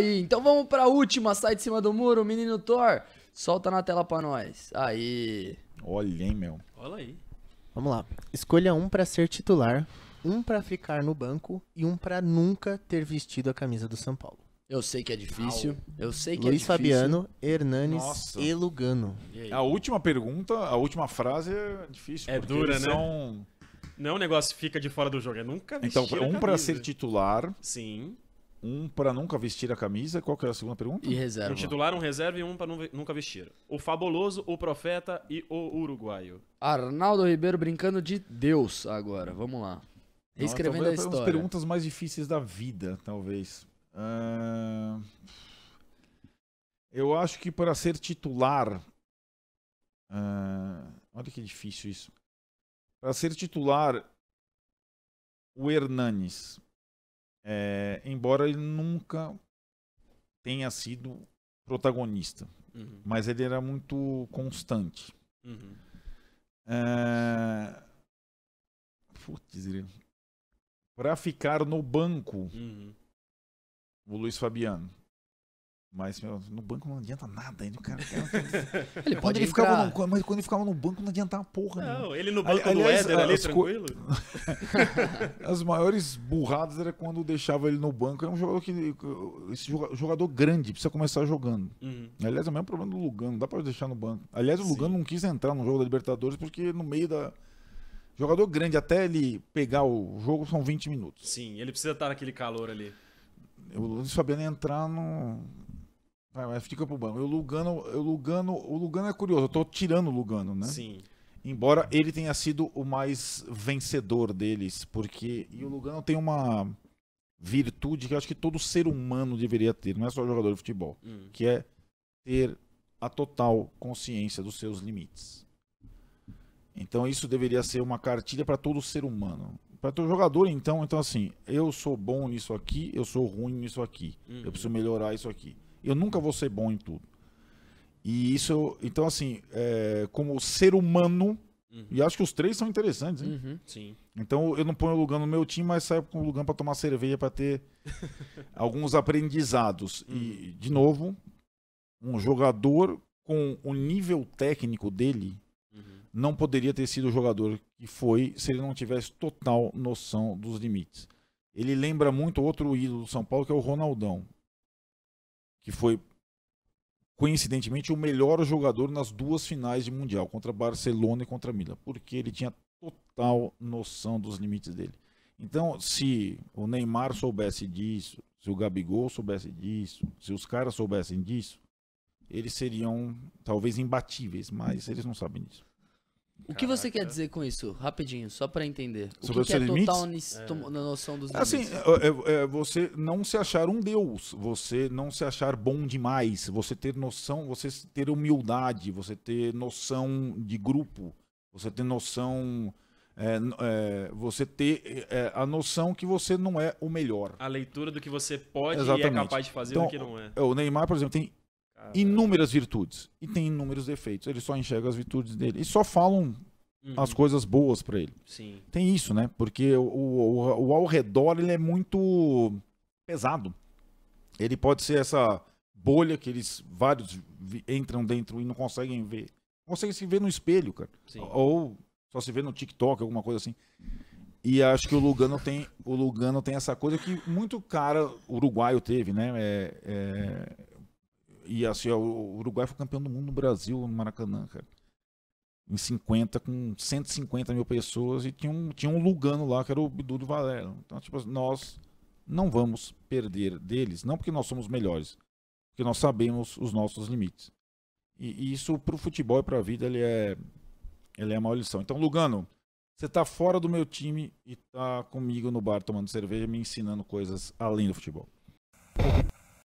aí. Então vamos pra última, sai de cima do muro, menino Thor. Solta na tela pra nós. Aí. Olha, hein, meu. Olha aí. Vamos lá. Escolha um para ser titular, um para ficar no banco e um para nunca ter vestido a camisa do São Paulo. Eu sei que é difícil. Eu sei que é Luiz é difícil. Fabiano, Hernanes e Lugano. a última pergunta, a última frase é difícil. É dura, né? São... Não é um negócio fica de fora do jogo, é nunca então, vestir Então, um para ser titular. Sim um para nunca vestir a camisa. Qual que era a segunda pergunta? E reserva. um reserva e um para nunca vestir. O Fabuloso, o Profeta e o Uruguaio. Arnaldo Ribeiro brincando de Deus agora. Vamos lá. Reescrevendo a história. Uma das perguntas mais difíceis da vida, talvez. Uh... Eu acho que para ser titular. Uh... Olha que difícil isso. Para ser titular, o Hernanes. É, embora ele nunca tenha sido protagonista, uhum. mas ele era muito constante. Uhum. É... para ficar no banco, uhum. o Luiz Fabiano mas, meu, no banco não adianta nada ainda, cara. cara ele pode ele ficava no, mas quando ele ficava no banco, não adiantava porra. Não, ele no banco ali, do aliás, Éder ali, tranquilo. as maiores burradas era quando deixava ele no banco. É um jogador que. Esse jogador grande, precisa começar jogando. Uhum. Aliás, é o mesmo problema do Lugano, não dá pra deixar no banco. Aliás, o Lugano Sim. não quis entrar no jogo da Libertadores porque no meio da. Jogador grande, até ele pegar o jogo, são 20 minutos. Sim, ele precisa estar naquele calor ali. O Luiz Fabiano entrar no Vai, mas fica pro banco. O Lugano, o Lugano, o Lugano é curioso. Eu tô tirando o Lugano, né? Sim. Embora ele tenha sido o mais vencedor deles, porque e o Lugano tem uma virtude que eu acho que todo ser humano deveria ter, não é só jogador de futebol, hum. que é ter a total consciência dos seus limites. Então isso deveria ser uma cartilha para todo ser humano. Para todo jogador, então, então assim, eu sou bom nisso aqui, eu sou ruim nisso aqui. Eu uhum. preciso melhorar isso aqui. Eu nunca vou ser bom em tudo. E isso, então, assim, é, como ser humano, uhum. e acho que os três são interessantes, hein? Uhum, sim. Então eu não ponho o Lugan no meu time, mas saio com o Lugan para tomar cerveja, para ter alguns aprendizados. Uhum. E, de novo, um jogador com o nível técnico dele uhum. não poderia ter sido o jogador que foi se ele não tivesse total noção dos limites. Ele lembra muito outro ídolo do São Paulo, que é o Ronaldão que foi coincidentemente o melhor jogador nas duas finais de mundial, contra Barcelona e contra Milan, porque ele tinha total noção dos limites dele. Então, se o Neymar soubesse disso, se o Gabigol soubesse disso, se os caras soubessem disso, eles seriam talvez imbatíveis, mas eles não sabem disso. O que você quer dizer com isso? Rapidinho, só para entender. O que, que é limites? total é. na noção dos assim, limites? Assim, é, é, você não se achar um deus, você não se achar bom demais, você ter noção, você ter humildade, você ter noção de grupo, você ter noção... É, é, você ter a noção que você não é o melhor. A leitura do que você pode então, e é capaz de fazer então, do que não é. O Neymar, por exemplo, tem inúmeras virtudes e tem inúmeros defeitos. Ele só enxerga as virtudes dele e só falam uhum. as coisas boas para ele. Sim. Tem isso, né? Porque o, o, o ao redor ele é muito pesado. Ele pode ser essa bolha que eles vários entram dentro e não conseguem ver. Não conseguem se ver no espelho, cara. Sim. Ou só se vê no TikTok, alguma coisa assim. E acho que o Lugano tem, o Lugano tem essa coisa que muito cara uruguaio teve, né? É, é e assim, ó, o Uruguai foi campeão do mundo no Brasil, no Maracanã, cara. Em 50, com 150 mil pessoas, e tinha um, tinha um Lugano lá, que era o Bidu do Valero. Então, tipo, nós não vamos perder deles, não porque nós somos melhores, porque nós sabemos os nossos limites. E, e isso, para o futebol e para a vida, ele é, ele é uma lição. Então, Lugano, você tá fora do meu time e tá comigo no bar tomando cerveja, me ensinando coisas além do futebol.